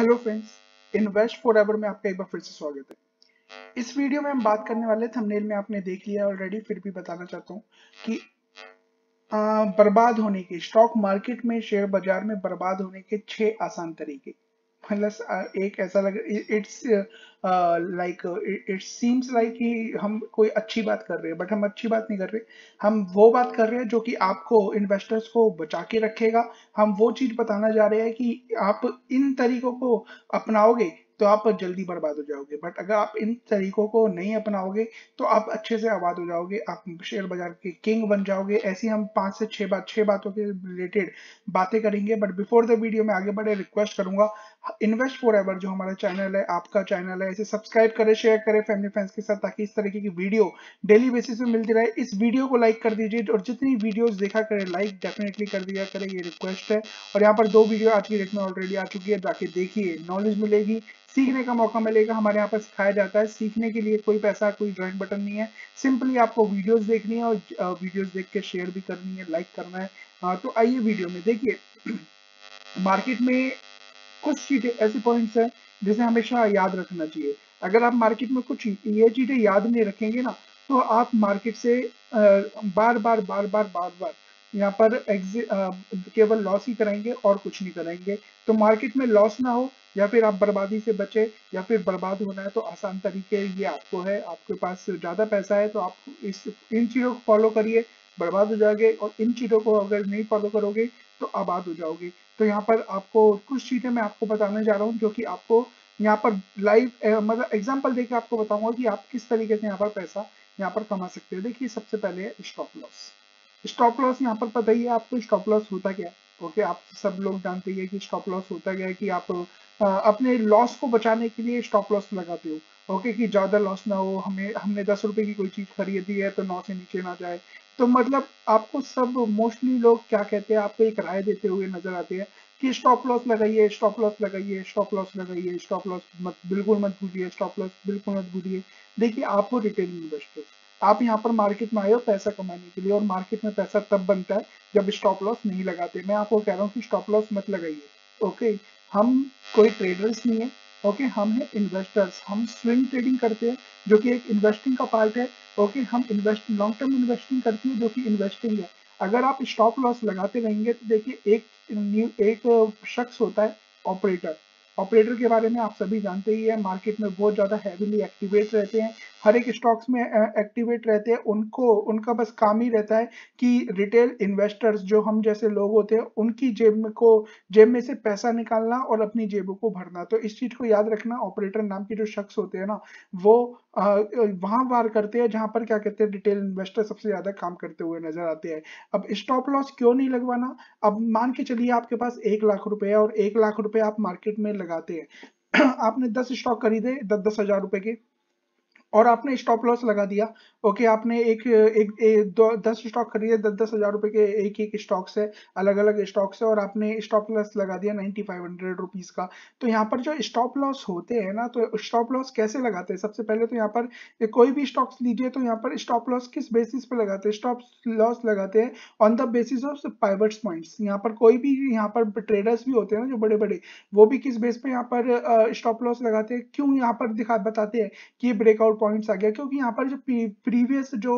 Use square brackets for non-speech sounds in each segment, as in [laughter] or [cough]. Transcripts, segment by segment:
hello friends invest forever में आपका एक बार फिर से स्वागत है इस वीडियो में हम बात करने वाले थंबनेल में आपने देख लिया ऑलरेडी फिर भी बताना चाहता हूँ कि आ, बर्बाद होने के स्टॉक मार्केट में शेयर बाजार में बर्बाद होने के छह आसान तरीके मतलब एक ऐसा लग it's like it seems like कि हम कोई अच्छी बात कर रहे हैं बट हम अच्छी बात नहीं कर रहे हम वो बात कर रहे हैं जो कि आपको इन्वेस्टर्स को बचा के रखेगा हम वो चीज बताना जा रहे हैं कि आप इन तरीकों को अपनाओगे तो आप जल्दी बर्बाद हो जाओगे बट अगर आप इन तरीकों को नहीं अपनाओगे तो आप अच्छे से आबाद हो जाओगे आप शेयर बाजार के किंग बन जाओगे ऐसी हम पांच से छह बात छह बातों के रिलेटेड बातें करेंगे बट बिफोर द वीडियो में आगे बढ़े रिक्वेस्ट करूंगा इन्वेस्ट फॉर एवर जो हमारा चैनल है आपका चैनल है इसे सब्सक्राइब करें शेयर करें फैमिली फ्रेंड्स के साथ ताकि इस तरीके की वीडियो डेली बेसिस पे मिलती रहे इस वीडियो को लाइक कर दीजिए और जितनी वीडियोस देखा करें लाइक डेफिनेटली कर दिया करें ये रिक्वेस्ट है और यहाँ पर दो वीडियो आज की डेट में ऑलरेडी आ चुकी है जाके देखिए नॉलेज मिलेगी सीखने का मौका मिलेगा हमारे यहाँ पर सिखाया जाता है सीखने के लिए कोई पैसा कोई ज्वाइन बटन नहीं है सिंपली आपको वीडियोस देखनी है और वीडियोस देख के शेयर भी करनी है लाइक करना है हाँ, तो आइए वीडियो में देखिए मार्केट [clears throat] में कुछ चीज़ें ऐसे पॉइंट्स हैं जिसे हमेशा याद रखना चाहिए अगर आप मार्केट में कुछ ये चीज़ें याद नहीं रखेंगे ना तो आप मार्केट से बार बार बार बार बार बार यहाँ पर केवल लॉस ही कराएंगे और कुछ नहीं कराएंगे तो मार्केट में लॉस ना हो या फिर आप बर्बादी से बचे या फिर बर्बाद होना है तो आसान तरीके ये आपको है आपके पास ज़्यादा पैसा है तो आप इस इन चीज़ों को फॉलो करिए बर्बाद हो जाओगे और इन चीज़ों को अगर नहीं फॉलो करोगे तो आबाद हो जाओगे तो यहाँ पर आपको कुछ चीज़ें मैं आपको बताने जा रहा हूँ जो कि आपको यहाँ पर लाइव मतलब एग्जाम्पल देकर आपको बताऊंगा कि आप किस तरीके से यहाँ पर पैसा यहाँ पर कमा सकते हो देखिए सबसे पहले स्टॉप लॉस स्टॉप लॉस यहाँ पर पता ही है आपको स्टॉप लॉस होता क्या है ओके आप सब लोग जानते ही कि स्टॉप लॉस होता गया है कि आप अपने लॉस को बचाने के लिए स्टॉप लॉस लगाते हो ओके कि ज़्यादा लॉस ना हो हमें हमने दस रुपए की कोई चीज़ खरीदी है तो नौ से नीचे ना जाए तो मतलब आपको सब मोस्टली लोग क्या कहते हैं आपको एक राय देते हुए नजर आते हैं कि स्टॉप लॉस लगाइए स्टॉप लॉस लगाइए स्टॉप लॉस लगाइए स्टॉप लॉस मत बिल्कुल मत भूलिए स्टॉप लॉस बिल्कुल मत भूलिए देखिए आप हो रिटेल इन्वेस्टर्स आप यहाँ पर मार्केट में आए हो पैसा कमाने के लिए और मार्केट में पैसा तब बनता है जब स्टॉप लॉस नहीं लगाते मैं आपको कह रहा हूँ कि स्टॉप लॉस मत लगाइए ओके हम कोई ट्रेडर्स नहीं है ओके okay, हम हैं इन्वेस्टर्स हम स्विंग ट्रेडिंग करते हैं जो कि एक इन्वेस्टिंग का पार्ट है ओके okay, हम इन्वेस्ट लॉन्ग टर्म इन्वेस्टिंग करते हैं जो कि इन्वेस्टिंग है अगर आप स्टॉप लॉस लगाते रहेंगे तो देखिए एक न्यू एक शख्स होता है ऑपरेटर ऑपरेटर के बारे में आप सभी जानते ही है मार्केट में बहुत ज़्यादा हैवीली एक्टिवेट रहते हैं हर एक स्टॉक्स में एक्टिवेट रहते हैं उनको उनका बस काम ही रहता है कि रिटेल इन्वेस्टर्स जो हम जैसे लोग होते हैं उनकी जेब में को जेब में से पैसा निकालना और अपनी जेबों को भरना तो इस चीज को याद रखना ऑपरेटर नाम के जो शख्स होते हैं ना वो वहां वार करते हैं जहां पर क्या कहते हैं रिटेल इन्वेस्टर सबसे ज्यादा काम करते हुए नजर आते हैं अब स्टॉप लॉस क्यों नहीं लगवाना अब मान के चलिए आपके पास एक लाख रुपए और एक लाख रुपए आप मार्केट में लगाते हैं [clears throat] आपने दस स्टॉक खरीदे दस दस हजार रुपए के और आपने स्टॉप लॉस लगा दिया ओके आपने एक एक, एक दो, दस स्टॉक खरीदे दस दस हजार रुपए के एक एक स्टॉक से अलग अलग स्टॉक से और आपने स्टॉप लॉस लगा दिया नाइन्टी फाइव हंड्रेड रुपीज का तो यहाँ पर जो स्टॉप लॉस होते हैं ना तो स्टॉप लॉस कैसे लगाते हैं सबसे पहले तो यहाँ पर कोई भी स्टॉक्स लीजिए तो यहाँ पर स्टॉप लॉस किस बेसिस पे लगाते हैं स्टॉप लॉस लगाते हैं on the basis of pivot points यहाँ पर कोई भी यहाँ पर ट्रेडर्स भी होते हैं ना जो बड़े बड़े वो भी किस बेस पे यहाँ पर स्टॉप लॉस लगाते हैं क्यों यहाँ पर दिखा बताते हैं कि ब्रेकआउट पॉइंट्स आ गया क्योंकि यहाँ पर जो प्रीवियस जो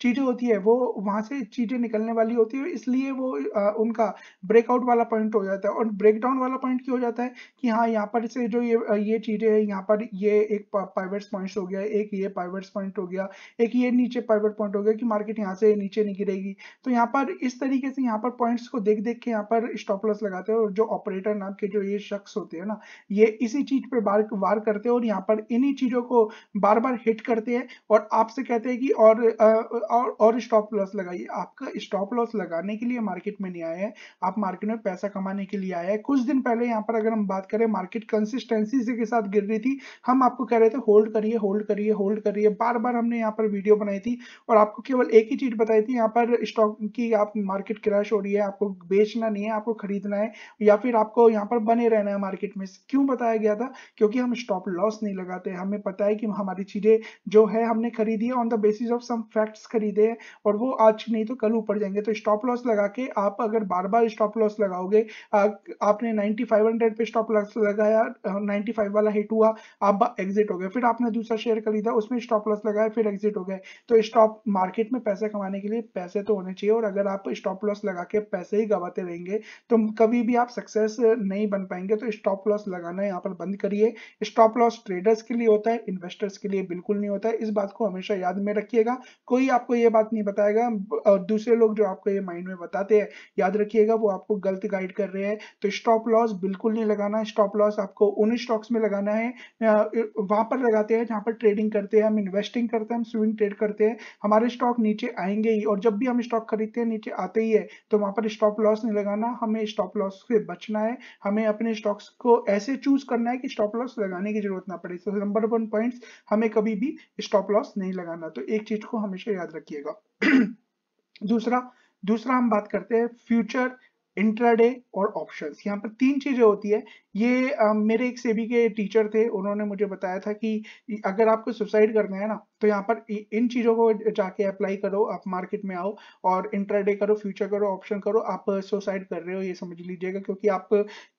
चीजें होती है वो वहां से चीजें निकलने वाली होती है इसलिए वो आ, उनका ब्रेकआउट वाला पॉइंट हो जाता है और ब्रेकडाउन वाला पॉइंट क्यों हो जाता है कि हाँ यहाँ पर से जो ये ये चीजें है यहाँ पर ये एक पाइवर्स पॉइंट हो गया एक ये पाइवर्स पॉइंट हो गया एक ये नीचे पाइवर्ट पॉइंट हो गया कि मार्केट यहाँ से नीचे नहीं गिरेगी तो यहाँ पर इस तरीके से यहाँ पर पॉइंट्स को देख देख के यहाँ पर स्टॉप लॉस लगाते हैं और जो ऑपरेटर नाम के जो ये शख्स होते हैं ना ये इसी चीज पे वार करते हैं और यहाँ पर इन्हीं चीजों को बार बार बार हिट करते हैं और आपसे कहते हैं कि और और, और स्टॉप लॉस लगाइए आपका स्टॉप लॉस लगाने के लिए मार्केट में नहीं आया है आप मार्केट में पैसा कमाने के लिए आया है कुछ दिन पहले यहाँ पर अगर हम बात करें मार्केट कंसिस्टेंसी के साथ गिर रही थी हम आपको कह रहे थे होल्ड करिए होल्ड करिए होल्ड करिए बार बार हमने यहाँ पर वीडियो बनाई थी और आपको केवल एक ही चीज बताई थी यहाँ पर स्टॉक की आप मार्केट क्रैश हो रही है आपको बेचना नहीं है आपको खरीदना है या फिर आपको यहाँ पर बने रहना है मार्केट में क्यों बताया गया था क्योंकि हम स्टॉप लॉस नहीं लगाते हमें पता है कि हमारी सारी चीज़ें जो है हमने खरीदी है on the basis of some facts खरीदे हैं और वो आज नहीं तो कल ऊपर जाएंगे तो स्टॉप लॉस लगा के आप अगर बार बार स्टॉप लॉस लगाओगे आपने 9500 पे स्टॉप लॉस लगाया 95 वाला हिट हुआ आप एग्जिट हो गए फिर आपने दूसरा शेयर खरीदा उसमें स्टॉप लॉस लगाया फिर एग्जिट हो गए तो स्टॉप मार्केट में पैसा कमाने के लिए पैसे तो होने चाहिए और अगर आप स्टॉप लॉस लगा के पैसे ही गवाते रहेंगे तो कभी भी आप सक्सेस नहीं बन पाएंगे तो स्टॉप लॉस लगाना यहाँ पर बंद करिए स्टॉप लॉस ट्रेडर्स के लिए होता है इन्वेस्टर्स के लिए लिए बिल्कुल नहीं होता है इस बात को हमेशा याद में रखिएगा कोई आपको ये बात नहीं बताएगा और दूसरे लोग जो आपको ये माइंड में बताते हैं याद रखिएगा वो आपको गलत गाइड कर रहे हैं तो स्टॉप लॉस बिल्कुल नहीं लगाना स्टॉप लॉस आपको उन स्टॉक्स में लगाना है वहां पर लगाते हैं जहां पर ट्रेडिंग करते हैं हम इन्वेस्टिंग करते हैं हम स्विंग ट्रेड करते हैं हमारे स्टॉक नीचे आएंगे ही और जब भी हम स्टॉक खरीदते हैं नीचे आते ही है तो वहां पर स्टॉप लॉस नहीं लगाना हमें स्टॉप लॉस से बचना है हमें अपने स्टॉक्स को ऐसे चूज करना है कि स्टॉप लॉस लगाने की जरूरत ना पड़े तो नंबर वन पॉइंट हमें हमें कभी भी स्टॉप लॉस नहीं लगाना तो एक चीज को हमेशा याद रखिएगा [clears throat] दूसरा दूसरा हम बात करते हैं फ्यूचर इंट्राडे और ऑप्शंस यहाँ पर तीन चीजें होती है ये आ, मेरे एक सेबी के टीचर थे उन्होंने मुझे बताया था कि अगर आपको सुसाइड करना है ना तो यहाँ पर इन चीज़ों को जाके अप्लाई करो आप मार्केट में आओ और इंट्राडे करो फ्यूचर करो ऑप्शन करो आप सुसाइड कर रहे हो ये समझ लीजिएगा क्योंकि आप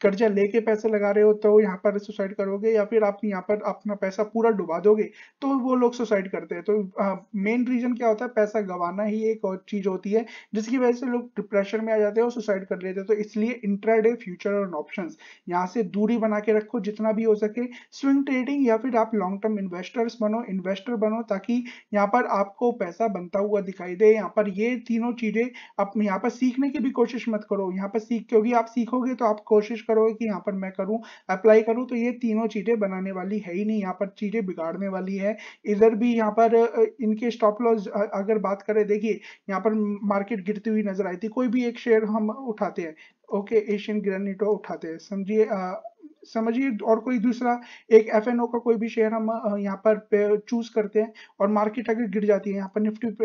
कर्जा लेके पैसे लगा रहे हो तो यहाँ पर सुसाइड करोगे या फिर आप यहाँ पर अपना पैसा पूरा डुबा दोगे तो वो लोग सुसाइड करते हैं तो मेन रीजन क्या होता है पैसा गंवाना ही एक और चीज़ होती है जिसकी वजह से लोग डिप्रेशन में आ जाते हैं और सुसाइड कर लेते हैं तो इसलिए इंट्राडे फ्यूचर और ऑप्शन यहाँ से दूरी बना के रखो जितना भी हो सके स्विंग ट्रेडिंग या फिर आप लॉन्ग टर्म इन्वेस्टर्स बनो इन्वेस्टर बनो ताकि यहाँ पर आपको पैसा बनता हुआ दिखाई दे यहाँ पर ये तीनों चीजें आप यहाँ पर सीखने की भी कोशिश मत करो यहाँ पर सीख क्योंकि आप सीखोगे तो आप कोशिश करोगे कि यहाँ पर मैं करूँ अप्लाई करूँ तो ये तीनों चीजें बनाने वाली है ही नहीं यहाँ पर चीजें बिगाड़ने वाली है इधर भी यहाँ पर इनके स्टॉप लॉस अगर बात करें देखिए यहाँ पर मार्केट गिरती हुई नजर आई थी कोई भी एक शेयर हम उठाते हैं ओके एशियन ग्रेनिटो उठाते हैं समझिए समझिए और कोई दूसरा एक एफ का कोई भी शेयर हम यहाँ पर चूज करते हैं और मार्केट अगर गिर जाती है यहाँ पर निफ्टी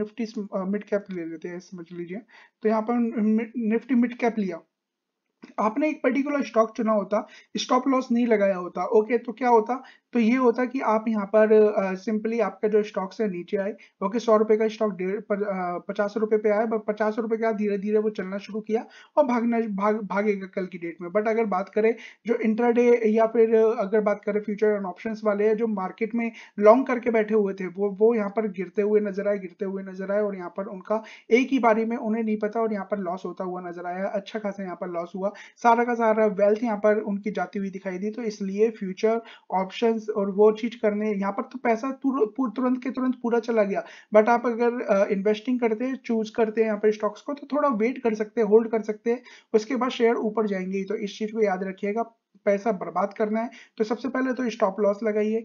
निफ्टी मिड कैप ले लेते हैं समझ लीजिए तो यहाँ पर निफ्टी मिड कैप लिया आपने एक पर्टिकुलर स्टॉक चुना होता स्टॉप लॉस नहीं लगाया होता ओके तो क्या होता तो ये होता कि आप यहाँ पर सिंपली आपका जो स्टॉक्स है नीचे आए ओके सौ रुपए का स्टॉक डेढ़ पचास रुपए पे आया बट पचास रुपए के बाद धीरे धीरे वो चलना शुरू किया और भागना भाग भागेगा कल की डेट में बट अगर बात करें जो इंट्राडे या फिर अगर बात करें फ्यूचर एंड ऑप्शन वाले जो मार्केट में लॉन्ग करके बैठे हुए थे वो वो यहाँ पर गिरते हुए नजर आए गिरते हुए नजर आए और यहाँ पर उनका एक ही बारी में उन्हें नहीं पता और यहाँ पर लॉस होता हुआ नजर आया अच्छा खासा यहाँ पर लॉस हुआ सारा का सारा वेल्थ यहाँ पर उनकी जाती हुई दिखाई दी तो इसलिए फ्यूचर ऑप्शन डिफेंस और वो चीज करने यहाँ पर तो पैसा तुरंत के तुरंत पूरा चला गया बट आप अगर इन्वेस्टिंग करते हैं चूज करते हैं यहाँ पर स्टॉक्स को तो थोड़ा वेट कर सकते हैं होल्ड कर सकते हैं उसके बाद शेयर ऊपर जाएंगे तो इस चीज को याद रखिएगा पैसा बर्बाद करना है तो सबसे पहले तो स्टॉप लॉस लगाइए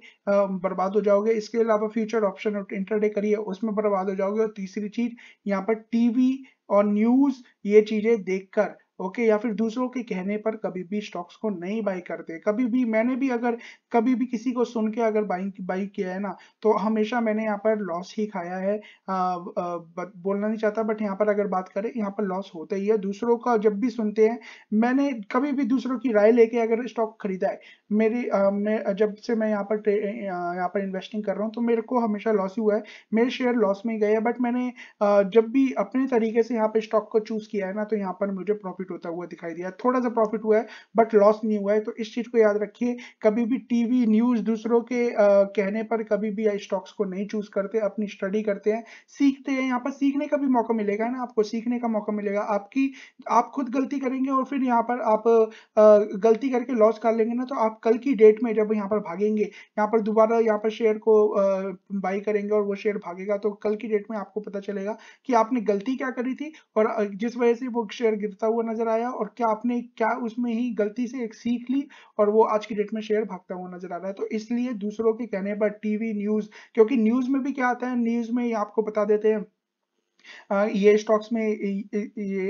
बर्बाद हो जाओगे इसके अलावा फ्यूचर ऑप्शन इंटरडे करिए उसमें बर्बाद हो जाओगे और तीसरी चीज यहाँ पर टीवी और न्यूज ये चीजें देखकर ओके या फिर दूसरों के कहने पर कभी भी स्टॉक्स को नहीं बाय करते कभी भी मैंने भी अगर कभी भी किसी को सुन के अगर बाइंग बाई किया है ना तो हमेशा मैंने यहाँ पर लॉस ही खाया है आ, आ, बोलना नहीं चाहता बट यहाँ पर अगर बात करें यहाँ पर लॉस होता ही है दूसरों का जब भी सुनते हैं मैंने कभी भी दूसरों की राय लेके अगर स्टॉक खरीदा है मेरी आ, मैं जब से मैं यहाँ पर यहाँ पर इन्वेस्टिंग कर रहा हूँ तो मेरे को हमेशा लॉस ही हुआ है मेरे शेयर लॉस में ही गए हैं बट मैंने आ, जब भी अपने तरीके से यहाँ पर स्टॉक को चूज किया है ना तो यहाँ पर मुझे प्रॉफिट होता हुआ दिखाई दिया थोड़ा सा प्रॉफिट हुआ है बट लॉस नहीं हुआ है तो इस चीज को याद रखिए कभी भी टी न्यूज दूसरों के आ, कहने पर कभी भी स्टॉक्स को नहीं चूज करते अपनी स्टडी करते हैं सीखते हैं यहाँ पर सीखने का भी मौका मिलेगा ना आपको सीखने का मौका मिलेगा आपकी आप खुद गलती करेंगे और फिर यहाँ पर आप गलती करके लॉस कर लेंगे ना तो आप आप कल की डेट में जब यहाँ पर भागेंगे यहाँ पर दोबारा यहाँ पर शेयर को बाई करेंगे और वो शेयर भागेगा तो कल की डेट में आपको पता चलेगा कि आपने गलती क्या करी थी और जिस वजह से वो शेयर गिरता हुआ नजर आया और क्या आपने क्या उसमें ही गलती से एक सीख ली और वो आज की डेट में शेयर भागता हुआ नजर आ रहा है तो इसलिए दूसरों के कहने पर टीवी न्यूज क्योंकि न्यूज में भी क्या आता है न्यूज में आपको बता देते हैं E ये स्टॉक्स में ये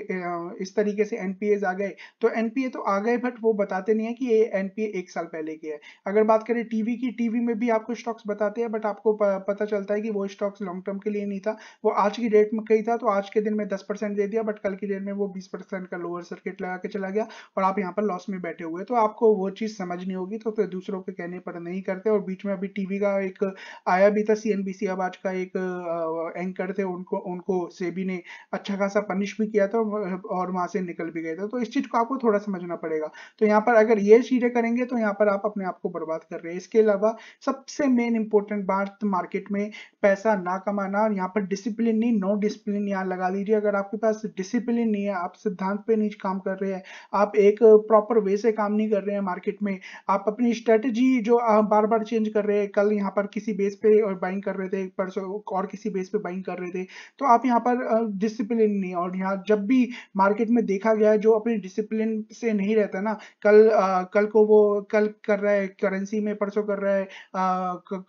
इस तरीके से एनपीएज आ गए तो एनपीए तो आ गए बट वो बताते नहीं है कि ये एनपीए एक साल पहले के है अगर बात करें टीवी की टीवी में भी आपको स्टॉक्स बताते हैं बट आपको पता चलता है कि वो स्टॉक्स लॉन्ग टर्म के लिए नहीं था वो आज की डेट में कही था तो आज के दिन में दस दे दिया बट कल की डेट में वो बीस का लोअर सर्किट लगा के चला गया और आप यहाँ पर लॉस में बैठे हुए तो आपको वो चीज़ समझनी होगी तो, तो दूसरों के कहने पर नहीं करते और बीच में अभी टीवी का एक आया भी था सी अब आज का एक एंकर थे उनको उनको सेबी ने अच्छा खासा पनिश भी किया था और वहां से निकल भी गए थे तो इस चीज को आपको थोड़ा समझना पड़ेगा तो यहाँ पर अगर ये चीजें करेंगे तो यहाँ पर आप अपने आप को बर्बाद कर रहे हैं इसके अलावा सबसे मेन इंपॉर्टेंट बात मार्केट में पैसा ना कमाना और यहाँ पर डिसिप्लिन नहीं नो डिसिप्लिन यहाँ लगा लीजिए अगर आपके पास डिसिप्लिन नहीं है आप सिद्धांत पे नहीं काम कर रहे हैं आप एक प्रॉपर वे से काम नहीं कर रहे हैं मार्केट में आप अपनी स्ट्रेटजी जो बार बार चेंज कर रहे हैं कल यहाँ पर किसी बेस पे और बाइंग कर रहे थे परसों और किसी बेस पे बाइंग कर रहे थे तो आप यहाँ यहाँ पर डिसिप्लिन नहीं और यहाँ जब भी मार्केट में देखा गया है जो अपने डिसिप्लिन से नहीं रहता ना कल आ, कल को वो कल कर रहा है करेंसी में परसों कर रहा है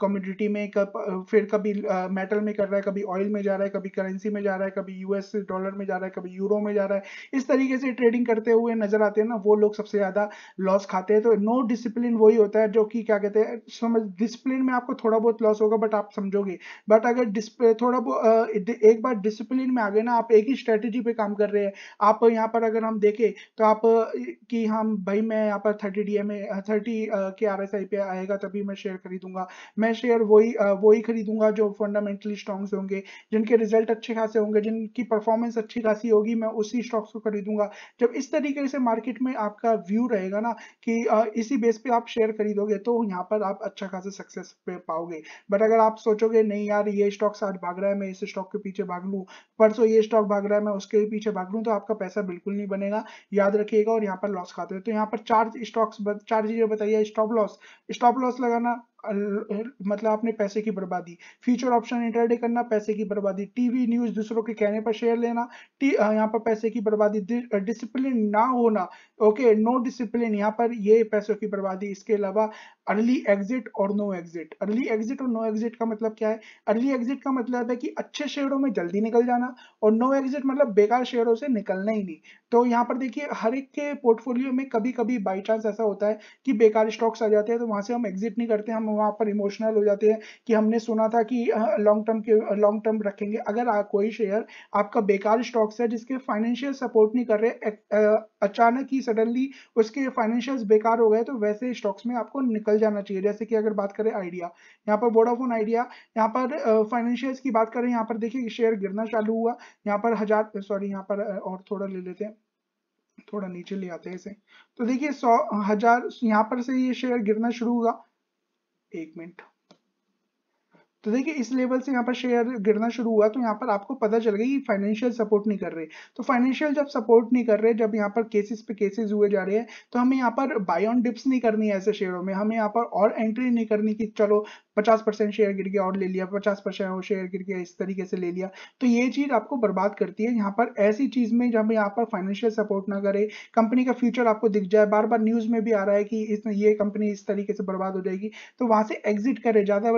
कम्योडिटी में कर, फिर कभी मेटल में कर रहा है कभी ऑयल में जा रहा है कभी करेंसी में जा रहा है कभी यूएस डॉलर में जा रहा है कभी यूरो में जा रहा है इस तरीके से ट्रेडिंग करते हुए नजर आते हैं ना वो लोग सबसे ज्यादा लॉस खाते हैं तो नो डिसिप्लिन वही होता है जो कि क्या कहते हैं समझ डिसिप्लिन में आपको थोड़ा बहुत लॉस होगा बट आप समझोगे बट अगर थोड़ा बहुत एक बार डिसिप्लिन में आ गए ना आप एक ही स्ट्रेटेजी पे काम कर रहे हैं आप यहाँ पर अगर हम देखें तो आप कि हम भाई मैं यहाँ पर थर्टी डी एम थर्टी के आर एस आई पे आएगा तभी मैं शेयर खरीदूंगा मैं शेयर वही वही खरीदूंगा जो फंडामेंटली स्ट्रॉन्ग्स होंगे जिनके रिजल्ट अच्छे खासे होंगे जिनकी परफॉर्मेंस अच्छी खासी होगी मैं उसी स्टॉक्स को खरीदूंगा जब इस तरीके से मार्केट में आपका व्यू रहेगा ना कि इसी बेस पे आप शेयर खरीदोगे तो यहाँ पर आप अच्छा खासा सक्सेस पे पाओगे बट अगर आप सोचोगे नहीं यार ये स्टॉक्स आज भाग रहा है मैं इस स्टॉक के पीछे भाग लूँ हूँ परसों ये स्टॉक भाग रहा है मैं उसके पीछे भाग रहा हूँ तो आपका पैसा बिल्कुल नहीं बनेगा याद रखिएगा और यहाँ पर लॉस खाते हो तो यहाँ पर चार स्टॉक्स चार चीजें बताइए स्टॉप लॉस स्टॉप लॉस लगाना मतलब आपने पैसे की बर्बादी फ्यूचर ऑप्शन इंटरडे करना पैसे की बर्बादी टीवी न्यूज दूसरों के कहने पर शेयर लेना यहाँ पर पैसे की बर्बादी डिसिप्लिन ना होना ओके नो डिसिप्लिन यहाँ पर ये पैसों की बर्बादी इसके अलावा अर्ली एग्जिट और नो एग्जिट अर्ली एग्जिट और नो एग्जिट का मतलब क्या है अर्ली एग्जिट का मतलब है कि अच्छे शेयरों में जल्दी निकल जाना और नो एग्जिट मतलब बेकार शेयरों से निकलना ही नहीं तो यहाँ पर देखिए हर एक के पोर्टफोलियो में कभी कभी बाई चांस ऐसा होता है कि बेकार स्टॉक्स आ जाते हैं तो वहाँ से हम एग्जिट नहीं करते हम वहाँ पर इमोशनल हो जाते हैं कि हमने सुना था कि लॉन्ग टर्म के लॉन्ग टर्म रखेंगे अगर आ, कोई शेयर आपका बेकार स्टॉक्स है जिसके फाइनेंशियल सपोर्ट नहीं कर रहे अचानक ही सडनली उसके फाइनेंशियल बेकार हो गए तो वैसे स्टॉक्स में आपको निकल फैल जाना चाहिए जैसे कि अगर बात करें आइडिया यहाँ पर वोडाफोन आइडिया यहाँ पर फाइनेंशियल्स की बात करें यहाँ पर देखिए शेयर गिरना चालू हुआ यहाँ पर हजार सॉरी यहाँ पर और थोड़ा ले लेते हैं थोड़ा नीचे ले आते हैं इसे तो देखिए सौ हजार यहाँ पर से ये शेयर गिरना शुरू हुआ एक मिनट तो देखिए इस लेवल से यहाँ पर शेयर गिरना शुरू हुआ तो यहाँ पर आपको पता चल गया कि फाइनेंशियल सपोर्ट नहीं कर रहे तो फाइनेंशियल जब सपोर्ट नहीं कर रहे जब यहाँ पर केसेस पे केसेस हुए जा रहे हैं तो हमें यहाँ पर बाय ऑन डिप्स नहीं करनी है ऐसे शेयरों में हमें यहाँ पर और एंट्री नहीं करनी कि चलो पचास परसेंट शेयर गिर गया और ले लिया पचास परसेंट शेयर गिर गया इस तरीके से ले लिया तो ये चीज आपको बर्बाद करती है यहाँ पर ऐसी चीज में जब यहाँ पर फाइनेंशियल सपोर्ट ना करे कंपनी का फ्यूचर आपको दिख जाए बार बार न्यूज में भी आ रहा है कि इस ये कंपनी इस तरीके से बर्बाद हो जाएगी तो वहां से एग्जिट करे ज्यादा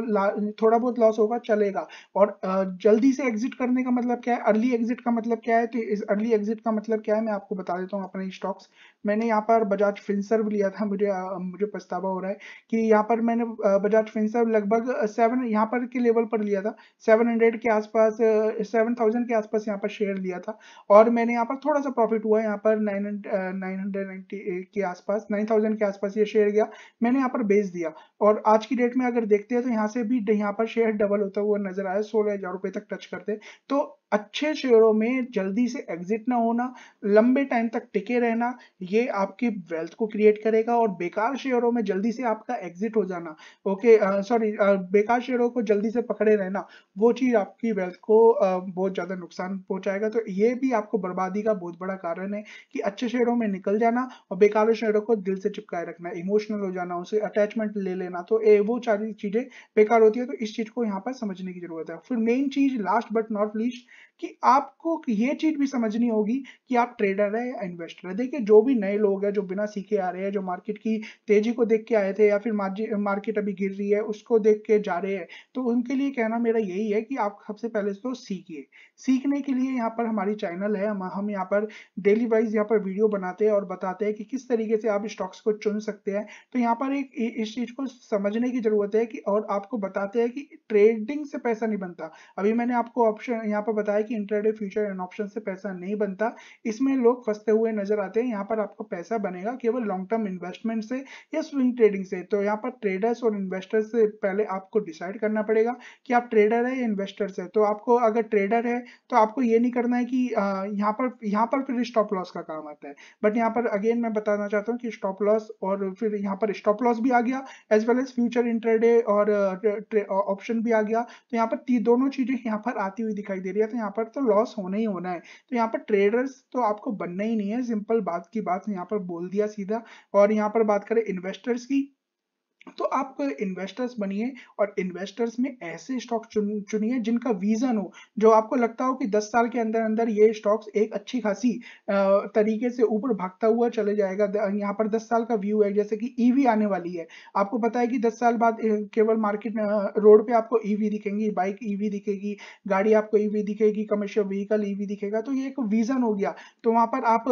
थोड़ा बहुत लॉस होगा चलेगा और जल्दी से एग्जिट करने का मतलब क्या है अर्ली एग्जिट का मतलब क्या है तो इस अर्ली एग्जिट का मतलब क्या है मैं आपको बता देता हूँ अपने स्टॉक्स मैंने यहाँ पर बजाज फिंसर भी लिया था मुझे मुझे पछतावा हो रहा है कि यहाँ पर मैंने बजाज फिंसर लगभग सेवन यहाँ पर के लेवल पर लिया था सेवन हंड्रेड के आसपास सेवन थाउजेंड के आसपास यहाँ पर शेयर लिया था और मैंने यहाँ पर थोड़ा सा प्रॉफिट हुआ यहाँ पर नाइन हंड्रेड के आसपास नाइन के आसपास ये शेयर गया मैंने यहाँ पर बेच दिया और आज की डेट में अगर देखते हैं तो यहाँ से भी यहाँ पर शेयर डबल होता हुआ नजर आया सोलह हजार रुपये तक टच करते तो अच्छे शेयरों में जल्दी से एग्जिट ना होना लंबे टाइम तक टिके रहना ये आपकी वेल्थ को क्रिएट करेगा और बेकार शेयरों में जल्दी से आपका एग्जिट हो जाना ओके सॉरी बेकार शेयरों को जल्दी से पकड़े रहना वो चीज आपकी वेल्थ को आ, बहुत ज्यादा नुकसान पहुंचाएगा तो ये भी आपको बर्बादी का बहुत बड़ा कारण है कि अच्छे शेयरों में निकल जाना और बेकार शेयरों को दिल से चिपकाए रखना इमोशनल हो जाना उसे अटैचमेंट ले लेना तो ए, वो सारी चीजें बेकार होती है तो इस चीज को यहाँ पर समझने की जरूरत है फिर मेन चीज लास्ट बट नॉट लीस्ट कि आपको ये चीज भी समझनी होगी कि आप ट्रेडर है या इन्वेस्टर है देखिए जो भी नए लोग हैं जो बिना सीखे आ रहे हैं जो मार्केट की तेजी को देख के आए थे या फिर मार्केट अभी गिर रही है उसको देख के जा रहे हैं तो उनके लिए कहना मेरा यही है कि आप सबसे पहले तो सीखिए सीखने के लिए यहाँ पर हमारी चैनल है हम हम यहाँ पर डेली वाइज यहाँ पर वीडियो बनाते हैं और बताते हैं कि किस तरीके से आप स्टॉक्स को चुन सकते हैं तो यहाँ पर एक इस चीज को समझने की जरूरत है कि और आपको बताते हैं कि ट्रेडिंग से पैसा नहीं बनता अभी मैंने आपको ऑप्शन यहाँ पर बताया कि इंटरडे फ्यूचर एंड ऑप्शन से पैसा नहीं बनता इसमें लोग फंसते हुए नजर आते हैं यहाँ पर आपको पैसा बनेगा केवल लॉन्ग टर्म इन्वेस्टमेंट से या स्विंग ट्रेडिंग से तो यहाँ पर ट्रेडर्स और इन्वेस्टर्स से पहले आपको डिसाइड करना पड़ेगा कि आप ट्रेडर है या इन्वेस्टर्स है तो आपको अगर ट्रेडर है तो आपको ये नहीं करना है कि यहाँ पर यहाँ पर फिर स्टॉप लॉस का काम आता है बट यहाँ पर अगेन मैं बताना चाहता हूँ कि स्टॉप लॉस और फिर यहाँ पर स्टॉप लॉस भी आ गया as well as future intraday और ऑप्शन भी आ गया तो यहाँ पर दोनों चीजें यहाँ पर आती हुई दिखाई दे रही है तो यहाँ पर तो लॉस होना ही होना है तो यहाँ पर ट्रेडर्स तो आपको बनना ही नहीं है सिंपल बात की बात यहाँ पर बोल दिया सीधा और यहाँ पर बात करें इन्वेस्टर्स की तो आप इन्वेस्टर्स बनिए और इन्वेस्टर्स में ऐसे स्टॉक चुन चुनिए जिनका विजन हो जो आपको लगता हो कि 10 साल के अंदर अंदर ये स्टॉक्स एक अच्छी खासी तरीके से ऊपर भागता हुआ चले जाएगा यहाँ पर 10 साल का व्यू है जैसे कि ईवी e आने वाली है आपको पता है कि 10 साल बाद केवल मार्केट रोड पे आपको ईवी e दिखेंगी बाइक ईवी e दिखेगी गाड़ी आपको ईवी दिखेगी कमर्शियल व्हीकल ईवी दिखेगा तो ये एक विजन हो गया तो वहाँ पर आप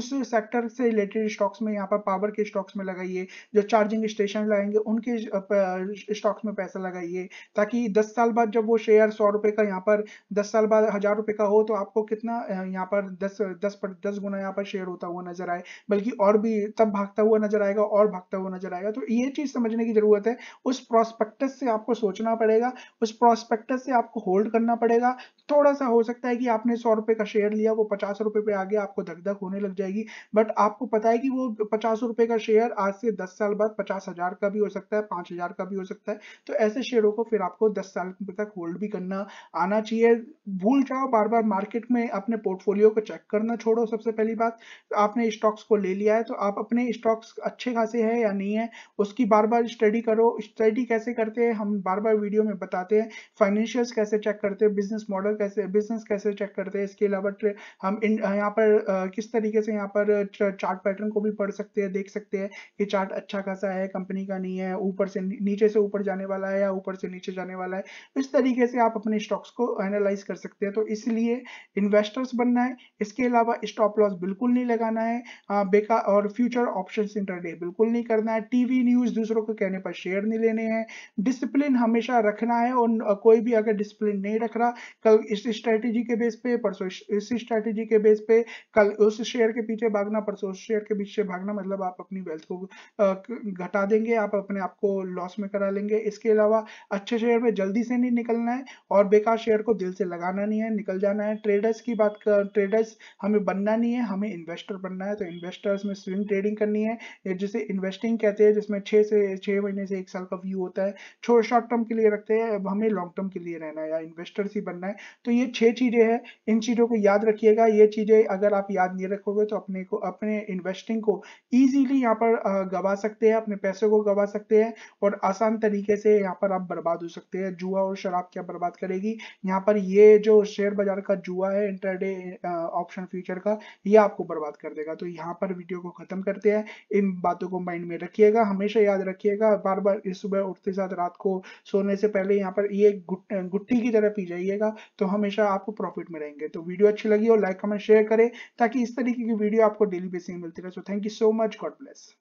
उस सेक्टर से रिलेटेड स्टॉक्स में यहाँ पर पावर के स्टॉक्स में लगाइए जो चार्जिंग स्टेशन लगाएंगे उनके स्टॉक्स में पैसा लगाइए ताकि दस साल बाद जब वो शेयर सौ रुपए का यहाँ पर दस साल बाद हजार रुपए का हो तो आपको कितना यहाँ पर दस दस पर दस गुना यहाँ पर शेयर होता हुआ नजर आए बल्कि और भी तब भागता हुआ नजर आएगा और भागता हुआ नजर आएगा तो ये चीज समझने की जरूरत है उस प्रोस्पेक्टस से आपको सोचना पड़ेगा उस प्रोस्पेक्टस से आपको होल्ड करना पड़ेगा थोड़ा सा हो सकता है कि आपने सौ रुपए का शेयर लिया वो पचास रुपए पे आ गया आपको धक धक होने लग जाएगी बट आपको पता है कि वो पचास रुपए का शेयर आज से दस साल बाद पचास हजार का भी हो सकता है पांच हजार का भी हो सकता है तो ऐसे शेयरों को फिर आपको दस साल तक होल्ड भी करना आना चाहिए भूल जाओ बार बार मार्केट में अपने पोर्टफोलियो को चेक करना छोड़ो सबसे पहली बात तो आपने स्टॉक्स को ले लिया है तो आप अपने स्टॉक्स अच्छे खासे है या नहीं है उसकी बार बार स्टडी करो स्टडी कैसे करते हैं हम बार बार वीडियो में बताते हैं फाइनेंशियल कैसे चेक करते हैं बिजनेस मॉडल कैसे बिजनेस कैसे चेक करते हैं इसके अलावा हम इन यहाँ पर किस तरीके से यहाँ पर चार्ट पैटर्न को भी पढ़ सकते हैं देख सकते हैं कि चार्ट अच्छा खासा है कंपनी का नहीं है ऊपर से नीचे से ऊपर जाने वाला है या ऊपर से नीचे जाने वाला है इस तरीके से आप अपने स्टॉक्स को एनालाइज कर सकते हैं तो इसलिए इन्वेस्टर्स बनना है इसके अलावा स्टॉप लॉस बिल्कुल नहीं लगाना है बेकार और फ्यूचर ऑप्शन इंटरडे बिल्कुल नहीं करना है टीवी न्यूज दूसरों के कहने पर शेयर नहीं लेने हैं डिसिप्लिन हमेशा रखना है और कोई भी अगर डिसिप्लिन नहीं रख रहा कल इस स्ट्रेटेजी के बेस पे परसों इस स्ट्रेटेजी के बेस पे कल उस शेयर के पीछे भागना परसों उस शेयर के पीछे भागना मतलब आप अपनी वेल्थ को घटा देंगे आप अपने आप को लॉस में करा लेंगे इसके अलावा अच्छे शेयर में जल्दी से नहीं निकलना है और बेकार शेयर को दिल से लगाना नहीं है निकल जाना है ट्रेडर्स की बात कर ट्रेडर्स हमें बनना नहीं है हमें इन्वेस्टर बनना है तो इन्वेस्टर्स में स्विंग ट्रेडिंग करनी है जिसे इन्वेस्टिंग कहते हैं जिसमें छः से छः महीने से एक साल का व्यू होता है छोटे शॉर्ट टर्म के लिए रखते हैं अब हमें लॉन्ग टर्म के लिए रहना है या इन्वेस्टर्स ही बनना है तो ये छः चीज़ें हैं इन चीज़ों को याद रखिएगा ये चीज़ें अगर आप याद नहीं रखोगे तो अपने को अपने इन्वेस्टिंग को ईजीली यहाँ पर गवा सकते हैं अपने पैसे को गवा सकते हैं और आसान तरीके से यहाँ पर आप बर्बाद हो सकते हैं जुआ और शराब क्या बर्बाद करेगी यहाँ पर ये जो शेयर बाजार का जुआ है इंटरडे ऑप्शन फ्यूचर का ये आपको बर्बाद कर देगा तो यहाँ पर वीडियो को खत्म करते हैं इन बातों को माइंड में रखिएगा हमेशा याद रखिएगा बार बार इस सुबह उठते साथ रात को सोने से पहले यहाँ पर ये गुट्टी की तरह पी जाइएगा तो हमेशा आपको प्रॉफिट में रहेंगे तो वीडियो अच्छी लगी हो लाइक कमेंट शेयर करें ताकि इस तरीके की वीडियो आपको डेली बेसिस में मिलती रहे so thank you so much God bless